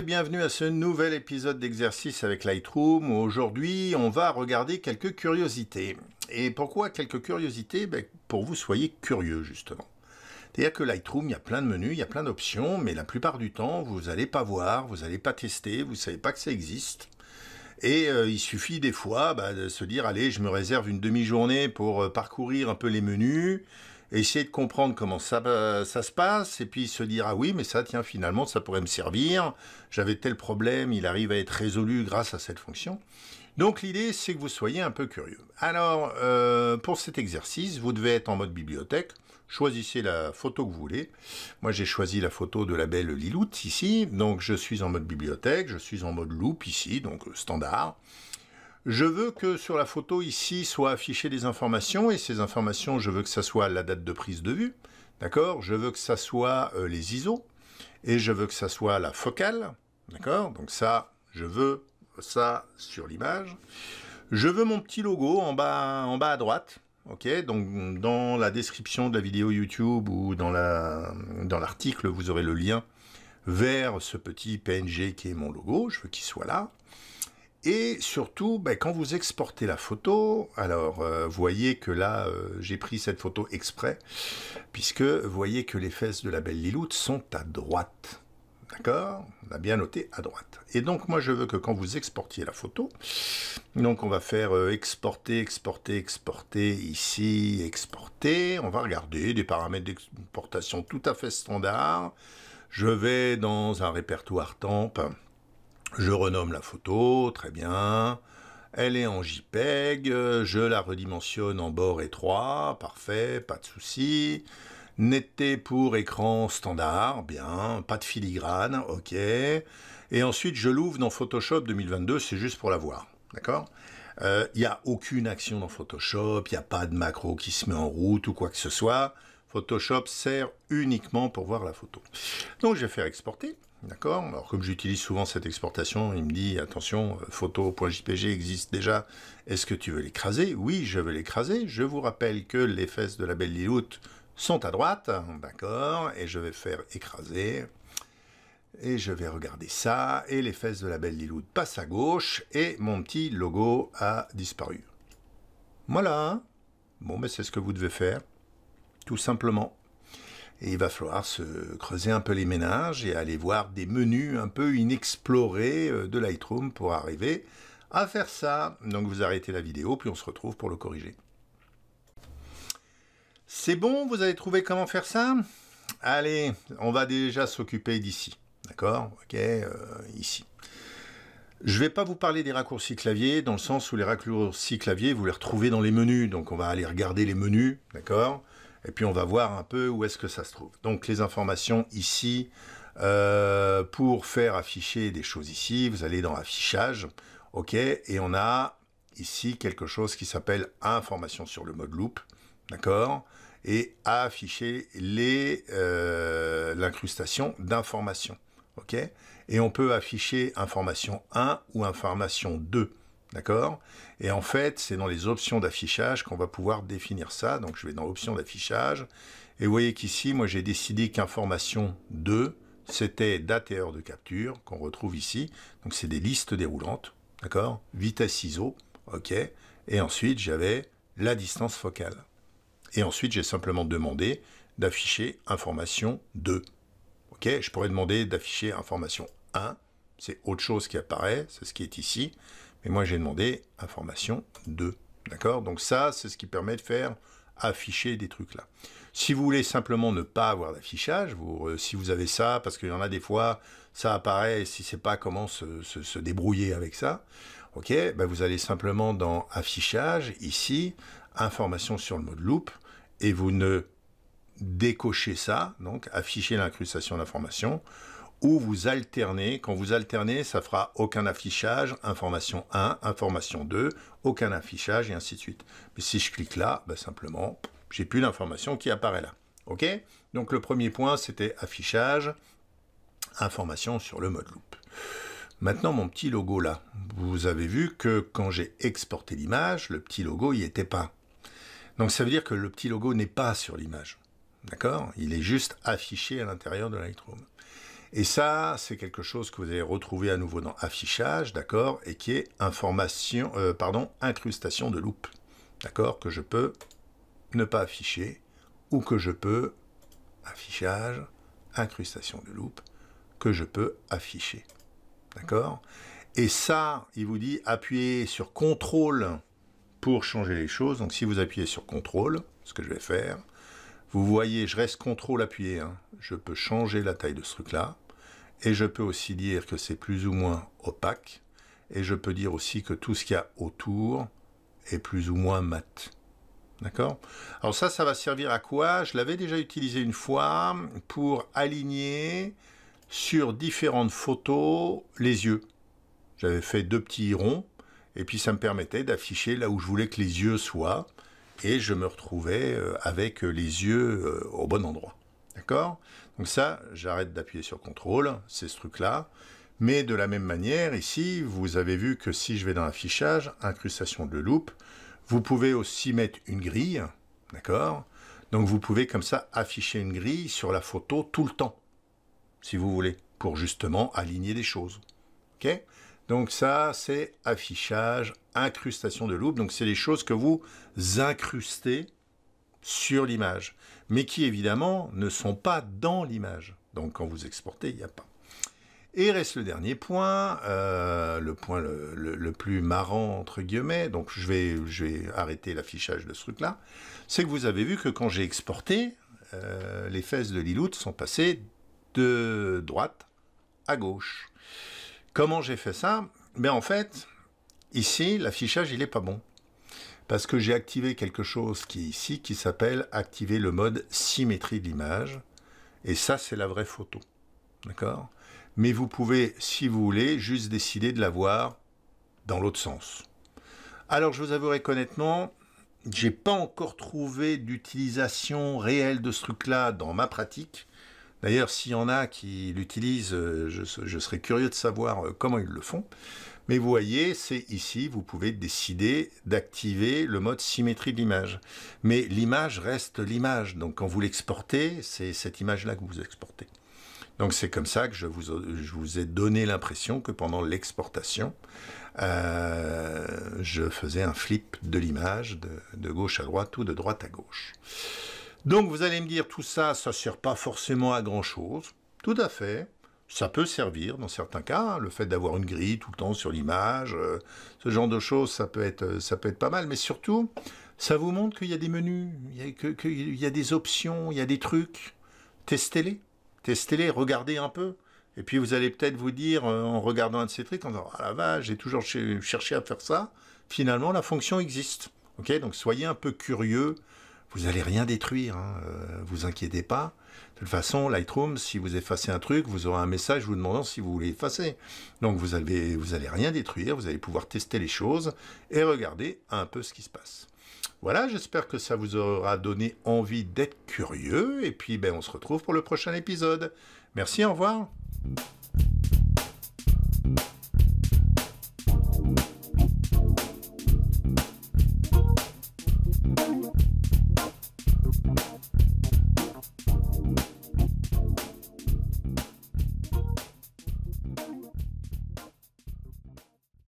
bienvenue à ce nouvel épisode d'exercice avec Lightroom. Aujourd'hui, on va regarder quelques curiosités. Et pourquoi quelques curiosités ben, Pour vous soyez curieux justement. C'est-à-dire que Lightroom, il y a plein de menus, il y a plein d'options, mais la plupart du temps, vous n'allez pas voir, vous n'allez pas tester, vous ne savez pas que ça existe. Et euh, il suffit des fois bah, de se dire, allez, je me réserve une demi-journée pour euh, parcourir un peu les menus, essayer de comprendre comment euh, ça, se passe, et puis se dire, ah oui, mais ça, tient finalement, ça pourrait me servir, j'avais tel problème, il arrive à être résolu grâce à cette fonction. Donc l'idée, c'est que vous soyez un peu curieux. Alors, euh, pour cet exercice, vous devez être en mode bibliothèque, choisissez la photo que vous voulez. Moi, j'ai choisi la photo de la belle Liloute ici, donc je suis en mode bibliothèque, je suis en mode loop ici, donc euh, standard je veux que sur la photo ici soient affichées des informations et ces informations, je veux que ça soit la date de prise de vue, d'accord Je veux que ça soit euh, les ISO et je veux que ça soit la focale, d'accord Donc ça, je veux ça sur l'image. Je veux mon petit logo en bas, en bas à droite, ok Donc dans la description de la vidéo YouTube ou dans l'article, vous aurez le lien vers ce petit PNG qui est mon logo, je veux qu'il soit là. Et surtout, ben, quand vous exportez la photo, alors vous euh, voyez que là, euh, j'ai pris cette photo exprès, puisque vous voyez que les fesses de la belle Liloute sont à droite. D'accord On a bien noté à droite. Et donc, moi, je veux que quand vous exportiez la photo, donc on va faire euh, exporter, exporter, exporter, ici, exporter. On va regarder des paramètres d'exportation tout à fait standard. Je vais dans un répertoire temp. Je renomme la photo, très bien. Elle est en JPEG, je la redimensionne en bord étroit, parfait, pas de souci. Netteté pour écran standard, bien, pas de filigrane, ok. Et ensuite, je l'ouvre dans Photoshop 2022, c'est juste pour la voir, d'accord Il n'y euh, a aucune action dans Photoshop, il n'y a pas de macro qui se met en route ou quoi que ce soit. Photoshop sert uniquement pour voir la photo. Donc, je vais faire exporter. D'accord Alors, comme j'utilise souvent cette exportation, il me dit attention, euh, photo.jpg existe déjà. Est-ce que tu veux l'écraser Oui, je veux l'écraser. Je vous rappelle que les fesses de la belle Liloute sont à droite. D'accord Et je vais faire écraser. Et je vais regarder ça. Et les fesses de la belle Liloute passent à gauche. Et mon petit logo a disparu. Voilà. Bon, mais ben, c'est ce que vous devez faire. Tout simplement. Et il va falloir se creuser un peu les ménages et aller voir des menus un peu inexplorés euh, de Lightroom pour arriver à faire ça. Donc vous arrêtez la vidéo, puis on se retrouve pour le corriger. C'est bon, vous avez trouvé comment faire ça Allez, on va déjà s'occuper d'ici. D'accord Ok, euh, ici. Je ne vais pas vous parler des raccourcis clavier, dans le sens où les raccourcis clavier, vous les retrouvez dans les menus. Donc on va aller regarder les menus, d'accord et puis on va voir un peu où est-ce que ça se trouve. Donc les informations ici, euh, pour faire afficher des choses ici, vous allez dans affichage, ok, et on a ici quelque chose qui s'appelle information sur le mode loop, d'accord, et afficher les euh, l'incrustation d'informations, ok, et on peut afficher information 1 ou information 2. D'accord Et en fait, c'est dans les options d'affichage qu'on va pouvoir définir ça. Donc je vais dans options d'affichage. Et vous voyez qu'ici, moi j'ai décidé qu'information 2, c'était date et heure de capture, qu'on retrouve ici. Donc c'est des listes déroulantes. D'accord Vitesse ISO. OK. Et ensuite, j'avais la distance focale. Et ensuite, j'ai simplement demandé d'afficher information 2. OK Je pourrais demander d'afficher information 1. C'est autre chose qui apparaît, c'est ce qui est ici. Et moi, j'ai demandé information 2. D'accord Donc ça, c'est ce qui permet de faire afficher des trucs là. Si vous voulez simplement ne pas avoir d'affichage, euh, si vous avez ça, parce qu'il y en a des fois, ça apparaît, si c'est pas comment se, débrouiller avec ça, ok, bah, vous allez simplement dans affichage, ici, information sur le mode loop, et vous ne décochez ça, donc afficher l'incrustation d'information, ou vous alternez. Quand vous alternez, ça fera aucun affichage, information 1, information 2, aucun affichage et ainsi de suite. Mais si je clique là, ben simplement, j'ai plus l'information qui apparaît là. OK Donc le premier point, c'était affichage, information sur le mode loop. Maintenant, mon petit logo là, vous avez vu que quand j'ai exporté l'image, le petit logo n'y était pas. Donc ça veut dire que le petit logo n'est pas sur l'image. D'accord Il est juste affiché à l'intérieur de Lightroom. Et ça, c'est quelque chose que vous allez retrouver à nouveau dans affichage, d'accord, et qui est information, euh, pardon, incrustation de loupe, d'accord, que je peux ne pas afficher ou que je peux affichage, incrustation de loupe, que je peux afficher, d'accord. Et ça, il vous dit appuyer sur contrôle pour changer les choses. Donc si vous appuyez sur contrôle, ce que je vais faire, vous voyez, je reste contrôle appuyé. Hein, je peux changer la taille de ce truc-là. Et je peux aussi dire que c'est plus ou moins opaque. Et je peux dire aussi que tout ce qu'il y a autour est plus ou moins mat. D'accord Alors ça, ça va servir à quoi Je l'avais déjà utilisé une fois pour aligner sur différentes photos les yeux. J'avais fait deux petits ronds et puis ça me permettait d'afficher là où je voulais que les yeux soient et je me retrouvais euh, avec les yeux euh, au bon endroit. D'accord donc ça, j'arrête d'appuyer sur contrôle, c'est ce truc-là. Mais de la même manière, ici, vous avez vu que si je vais dans affichage, incrustation de loop, vous pouvez aussi mettre une grille, d'accord Donc vous pouvez comme ça afficher une grille sur la photo tout le temps, si vous voulez, pour justement aligner les choses. Ok donc ça, c'est affichage, incrustation de loupe. Donc c'est les choses que vous incrustez sur l'image, mais qui évidemment ne sont pas dans l'image. Donc quand vous exportez, il n'y a pas. Et reste le dernier point, euh, le point le, plus marrant entre guillemets, donc je vais, je vais arrêter l'affichage de ce truc-là, c'est que vous avez vu que quand j'ai exporté, euh, les fesses de Liloute sont passées de droite à gauche. Comment j'ai fait ça mais ben, en fait, ici, l'affichage, il n'est pas bon parce que j'ai activé quelque chose qui est ici, qui s'appelle activer le mode symétrie de l'image. Et ça, c'est la vraie photo. D'accord Mais vous pouvez, si vous voulez, juste décider de la voir dans l'autre sens. Alors, je vous avouerai honnêtement, j'ai pas encore trouvé d'utilisation réelle de ce truc-là dans ma pratique. D'ailleurs, s'il y en a qui l'utilisent, euh, je, serais curieux de savoir euh, comment ils le font. Mais vous voyez, c'est ici, vous pouvez décider d'activer le mode symétrie de l'image. Mais l'image reste l'image. Donc quand vous l'exportez, c'est cette image-là que vous exportez. Donc c'est comme ça que je vous, ai donné l'impression que pendant l'exportation, euh, je faisais un flip de l'image de, de, gauche à droite ou de droite à gauche. Donc vous allez me dire tout ça, ça ne sert pas forcément à grand chose. Tout à fait ça peut servir dans certains cas, hein, le fait d'avoir une grille tout le temps sur l'image, euh, ce genre de choses, ça peut être, euh, ça peut être pas mal, mais surtout, ça vous montre qu'il y a des menus, qu'il y a, des options, il y a des trucs. Testez-les, testez-les, regardez un peu. Et puis vous allez peut-être vous dire, euh, en regardant un de ces trucs, en disant, ah la vache, j'ai toujours cherché à faire ça. Finalement, la fonction existe. Ok, donc soyez un peu curieux. Vous n'allez rien détruire, hein, vous inquiétez pas. De toute façon, Lightroom, si vous effacez un truc, vous aurez un message vous demandant si vous voulez effacer. Donc vous n'allez vous allez rien détruire, vous allez pouvoir tester les choses et regarder un peu ce qui se passe. Voilà, j'espère que ça vous aura donné envie d'être curieux, et puis ben, on se retrouve pour le prochain épisode. Merci, au revoir.